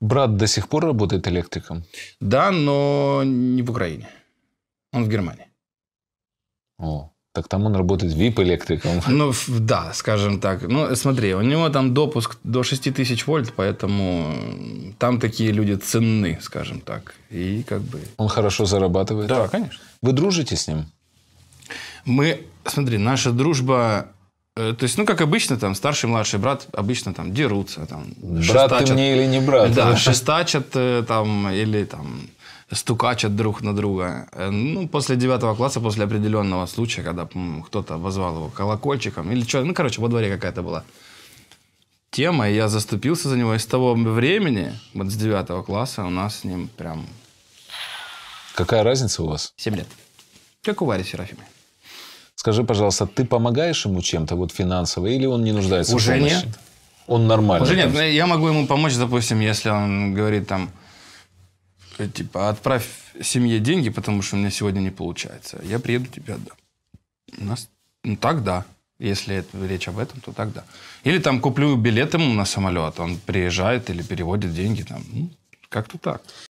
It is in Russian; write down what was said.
Брат до сих пор работает электриком? Да, но не в Украине. Он в Германии. О, так там он работает VIP-электриком. Ну, да, скажем так. Ну, смотри, у него там допуск до тысяч вольт, поэтому там такие люди ценны, скажем так. И как бы... Он хорошо зарабатывает? Да, конечно. Вы дружите с ним? Мы, смотри, наша дружба Э, то есть, ну, как обычно, там, старший младший брат обычно там дерутся. Там, брат шестачат, ты мне или не брат? Да, шестачат э, там, или там стукачат друг на друга. Э, ну, после девятого класса, после определенного случая, когда кто-то возвал его колокольчиком или что, ну, короче, во дворе какая-то была тема, и я заступился за него. И с того времени, вот с девятого класса, у нас с ним прям... Какая разница у вас? Семь лет. Как у Вари Серафимой. Скажи, пожалуйста, ты помогаешь ему чем-то вот финансово или он не нуждается Уже в помощи? Уже нет. Он нормальный. Уже нет. Ну, я могу ему помочь, допустим, если он говорит там, типа, отправь семье деньги, потому что у меня сегодня не получается. Я приеду, тебе отдам. У нас... Ну, так да. Если это, речь об этом, то так да. Или там куплю билет ему на самолет, он приезжает или переводит деньги там. Ну, как-то так.